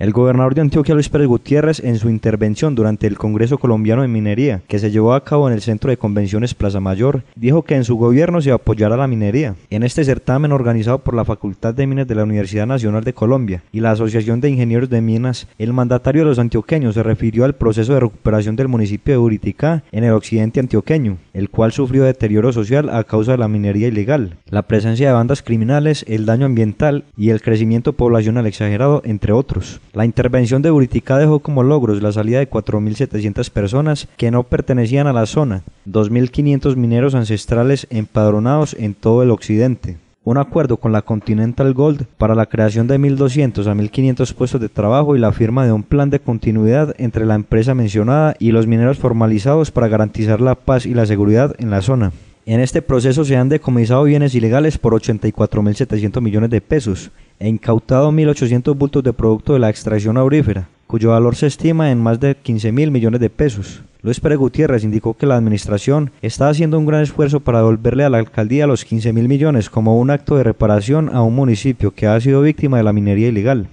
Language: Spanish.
El gobernador de Antioquia, Luis Pérez Gutiérrez, en su intervención durante el Congreso Colombiano de Minería, que se llevó a cabo en el Centro de Convenciones Plaza Mayor, dijo que en su gobierno se apoyará la minería. En este certamen organizado por la Facultad de Minas de la Universidad Nacional de Colombia y la Asociación de Ingenieros de Minas, el mandatario de los antioqueños se refirió al proceso de recuperación del municipio de Uriticá en el occidente antioqueño, el cual sufrió deterioro social a causa de la minería ilegal, la presencia de bandas criminales, el daño ambiental y el crecimiento poblacional exagerado, entre otros. La intervención de Buritica dejó como logros la salida de 4.700 personas que no pertenecían a la zona, 2.500 mineros ancestrales empadronados en todo el occidente, un acuerdo con la Continental Gold para la creación de 1.200 a 1.500 puestos de trabajo y la firma de un plan de continuidad entre la empresa mencionada y los mineros formalizados para garantizar la paz y la seguridad en la zona. En este proceso se han decomisado bienes ilegales por 84.700 millones de pesos e incautado 1.800 bultos de producto de la extracción aurífera, cuyo valor se estima en más de 15.000 millones de pesos. Luis Pérez Gutiérrez indicó que la administración está haciendo un gran esfuerzo para devolverle a la alcaldía los 15.000 millones como un acto de reparación a un municipio que ha sido víctima de la minería ilegal.